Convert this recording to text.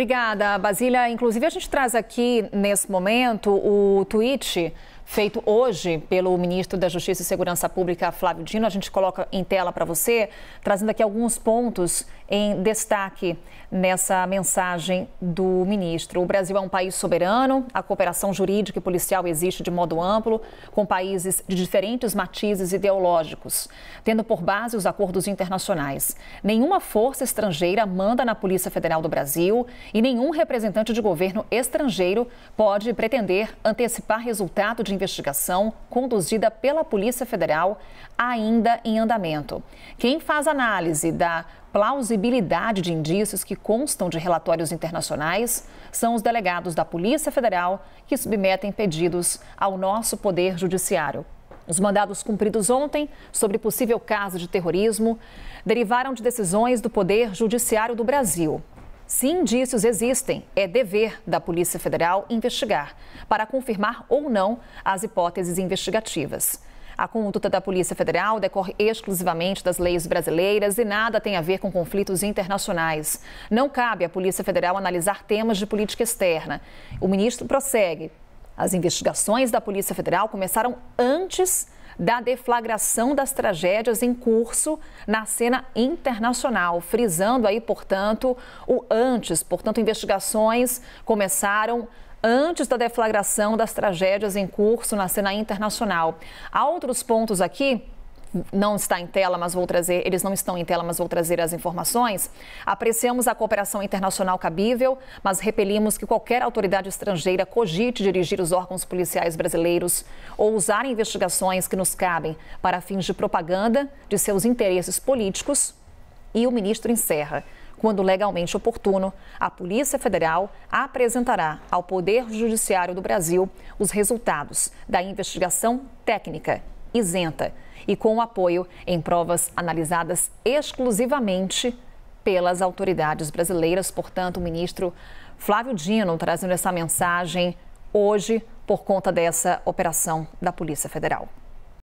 Obrigada, Basília. Inclusive, a gente traz aqui, nesse momento, o tweet feito hoje pelo ministro da Justiça e Segurança Pública, Flávio Dino. A gente coloca em tela para você, trazendo aqui alguns pontos em destaque nessa mensagem do ministro. O Brasil é um país soberano, a cooperação jurídica e policial existe de modo amplo, com países de diferentes matizes ideológicos, tendo por base os acordos internacionais. Nenhuma força estrangeira manda na Polícia Federal do Brasil e nenhum representante de governo estrangeiro pode pretender antecipar resultado de investigação conduzida pela Polícia Federal ainda em andamento. Quem faz análise da plausibilidade de indícios que constam de relatórios internacionais são os delegados da Polícia Federal que submetem pedidos ao nosso Poder Judiciário. Os mandados cumpridos ontem sobre possível caso de terrorismo derivaram de decisões do Poder Judiciário do Brasil. Se indícios existem, é dever da Polícia Federal investigar para confirmar ou não as hipóteses investigativas. A conduta da Polícia Federal decorre exclusivamente das leis brasileiras e nada tem a ver com conflitos internacionais. Não cabe à Polícia Federal analisar temas de política externa. O ministro prossegue. As investigações da Polícia Federal começaram antes da deflagração das tragédias em curso na cena internacional, frisando aí, portanto, o antes. Portanto, investigações começaram antes da deflagração das tragédias em curso na cena internacional. Há outros pontos aqui não está em tela, mas vou trazer, eles não estão em tela, mas vou trazer as informações. Apreciamos a cooperação internacional cabível, mas repelimos que qualquer autoridade estrangeira cogite dirigir os órgãos policiais brasileiros ou usar investigações que nos cabem para fins de propaganda de seus interesses políticos. E o ministro encerra. Quando legalmente oportuno, a Polícia Federal apresentará ao Poder Judiciário do Brasil os resultados da investigação técnica isenta e com apoio em provas analisadas exclusivamente pelas autoridades brasileiras. Portanto, o ministro Flávio Dino trazendo essa mensagem hoje por conta dessa operação da Polícia Federal.